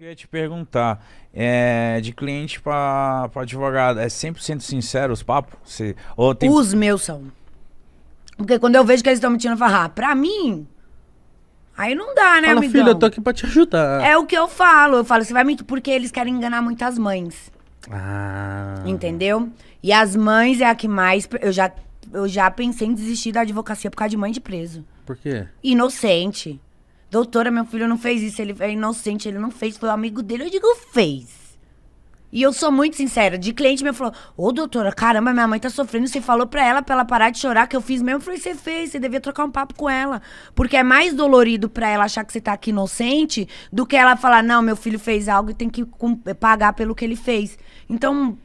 Eu te perguntar, é, de cliente para advogado, é 100% sincero os papos? se ou tem... Os meus são. Porque quando eu vejo que eles estão mentindo, tirando farrar, ah, pra mim, aí não dá, né, Fala, filho, filha, eu tô aqui pra te ajudar. É o que eu falo, eu falo, você vai mentir, porque eles querem enganar muitas mães. Ah. Entendeu? E as mães é a que mais, eu já, eu já pensei em desistir da advocacia por causa de mãe de preso. Por quê? Inocente doutora, meu filho não fez isso, ele é inocente, ele não fez, foi o amigo dele. Eu digo, fez. E eu sou muito sincera. De cliente me falou: Ô doutora, caramba, minha mãe tá sofrendo. Você falou pra ela pra ela parar de chorar, que eu fiz mesmo. Eu falei: Você fez, você devia trocar um papo com ela. Porque é mais dolorido pra ela achar que você tá aqui inocente do que ela falar: Não, meu filho fez algo e tem que pagar pelo que ele fez. Então,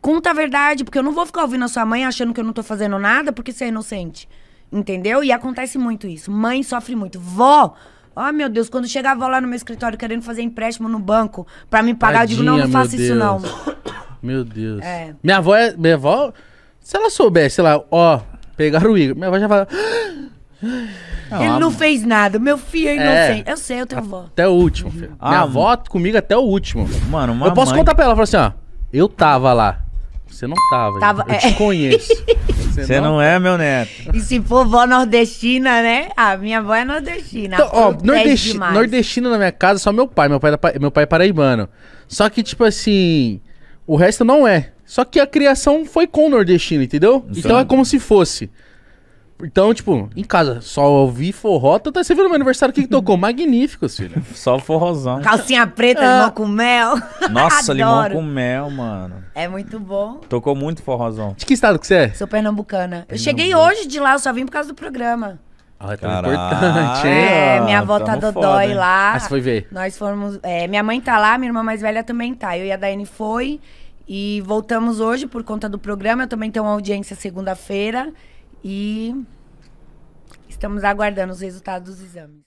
conta a verdade, porque eu não vou ficar ouvindo a sua mãe achando que eu não tô fazendo nada porque você é inocente. Entendeu? E acontece muito isso. Mãe sofre muito. Vó. Ó, oh, meu Deus, quando chega a vó lá no meu escritório querendo fazer empréstimo no banco para me pagar, Tadinha, eu digo, não, não faça isso não. Meu Deus. É. Minha avó é. Minha avó. Se ela soubesse, sei lá, ó, pegaram o Igor, minha avó já fala. Não, ele não fez nada. Meu filho é, é. inocente. É, eu sei, eu tenho avó. Até o último, uhum. filho. Ah, Minha avó comigo até o último. Mano, uma Eu posso mãe... contar pra ela, falar assim, ó. Eu tava lá. Você não tava. tava... Eu te é. conheço. Você não... Tá? é meu neto. E se for vó nordestina, né? A ah, minha avó é nordestina. Então, ó, nordesti... nordestina na minha casa é só meu pai. Meu pai, é meu pai é paraibano. Só que, tipo assim, o resto não é. Só que a criação foi com nordestino, entendeu? então é como se fosse. Então, tipo, em casa, só ouvi forró. tá você viu no meu aniversário o que, que tocou? Magnífico, filho. Só o forrozão. Calcinha preta, limão com mel. Nossa, limão com mel, mano. É muito bom. Tocou muito forrozão. De que estado que você é? Sou pernambucana. Eu cheguei hoje de lá, eu só vim por causa do programa. Ah, é tão Caraca, importante, hein? É, minha avó tá dodói foda, lá. Ah, você foi ver? Nós fomos... É, minha mãe tá lá, minha irmã mais velha também tá. Eu e a Daiane foi. E voltamos hoje por conta do programa. Eu também tenho uma audiência segunda-feira. E estamos aguardando os resultados dos exames.